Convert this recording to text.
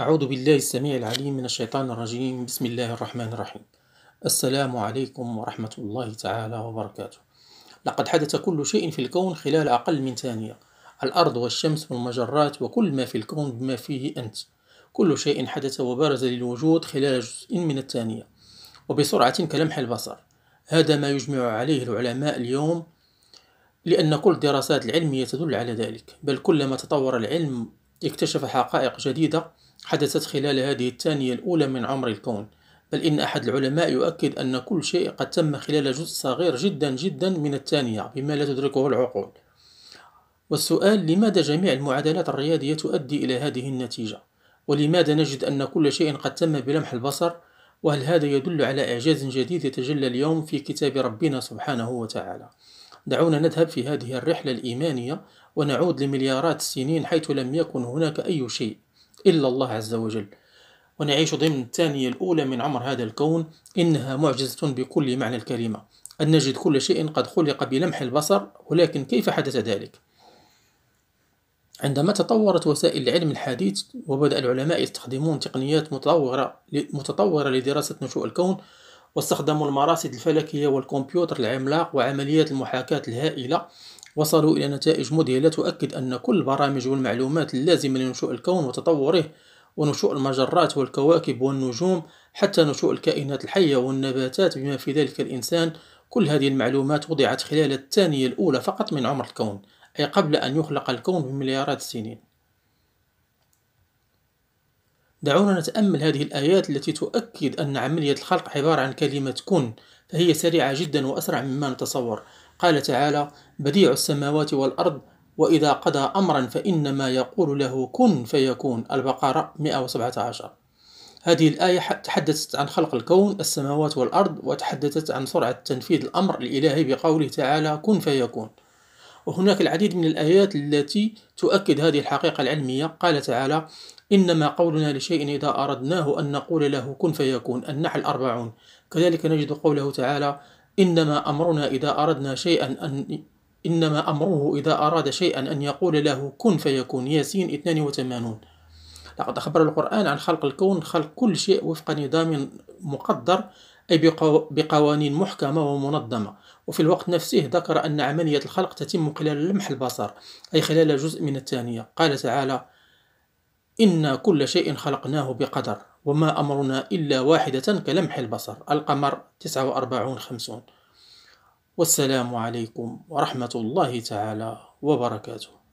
أعوذ بالله السميع العليم من الشيطان الرجيم بسم الله الرحمن الرحيم السلام عليكم ورحمة الله تعالى وبركاته لقد حدث كل شيء في الكون خلال أقل من ثانية الأرض والشمس والمجرات وكل ما في الكون بما فيه أنت كل شيء حدث وبرز للوجود خلال جزء من الثانية وبسرعة كلمح البصر هذا ما يجمع عليه العلماء اليوم لأن كل الدراسات العلمية تدل على ذلك بل كلما تطور العلم اكتشف حقائق جديدة حدثت خلال هذه الثانية الأولى من عمر الكون بل إن أحد العلماء يؤكد أن كل شيء قد تم خلال جزء صغير جدا جدا من الثانية بما لا تدركه العقول والسؤال لماذا جميع المعادلات الرياضية تؤدي إلى هذه النتيجة؟ ولماذا نجد أن كل شيء قد تم بلمح البصر؟ وهل هذا يدل على إعجاز جديد يتجلى اليوم في كتاب ربنا سبحانه وتعالى؟ دعونا نذهب في هذه الرحلة الإيمانية ونعود لمليارات السنين حيث لم يكن هناك أي شيء إلا الله عز وجل ونعيش ضمن الثانية الأولى من عمر هذا الكون إنها معجزة بكل معنى الكلمة أن نجد كل شيء قد خلق بلمح البصر ولكن كيف حدث ذلك؟ عندما تطورت وسائل العلم الحديث وبدأ العلماء يستخدمون تقنيات متطورة متطورة لدراسة نشوء الكون واستخدموا المراصد الفلكية والكمبيوتر العملاق وعمليات المحاكاة الهائلة وصلوا إلى نتائج مذهلة تؤكد أن كل البرامج والمعلومات اللازمة لنشوء الكون وتطوره ونشوء المجرات والكواكب والنجوم حتى نشوء الكائنات الحية والنباتات بما في ذلك الإنسان كل هذه المعلومات وضعت خلال الثانية الأولى فقط من عمر الكون أي قبل أن يخلق الكون بمليارات السنين دعونا نتأمل هذه الآيات التي تؤكد أن عملية الخلق عبارة عن كلمة كن فهي سريعة جدا وأسرع مما نتصور قال تعالى بديع السماوات والأرض وإذا قضى أمرا فإنما يقول له كن فيكون البقرة 117 هذه الآية تحدثت عن خلق الكون السماوات والأرض وتحدثت عن سرعة تنفيذ الأمر الإلهي بقوله تعالى كن فيكون وهناك العديد من الآيات التي تؤكد هذه الحقيقة العلمية قال تعالى إنما قولنا لشيء إذا أردناه أن نقول له كن فيكون النحل أربعون كذلك نجد قوله تعالى إنما أمرنا إذا أردنا شيئا أن إنما أمره إذا أراد شيئا أن يقول له كن فيكون ياسين 82 لقد أخبر القرآن عن خلق الكون خلق كل شيء وفق نظام مقدر أي بقوانين محكمة ومنظمة وفي الوقت نفسه ذكر أن عملية الخلق تتم خلال لمح البصر أي خلال جزء من الثانية قال تعالى إنا كل شيء خلقناه بقدر وما أمرنا إلا واحدة كلمح البصر القمر 49 50 والسلام عليكم ورحمة الله تعالى وبركاته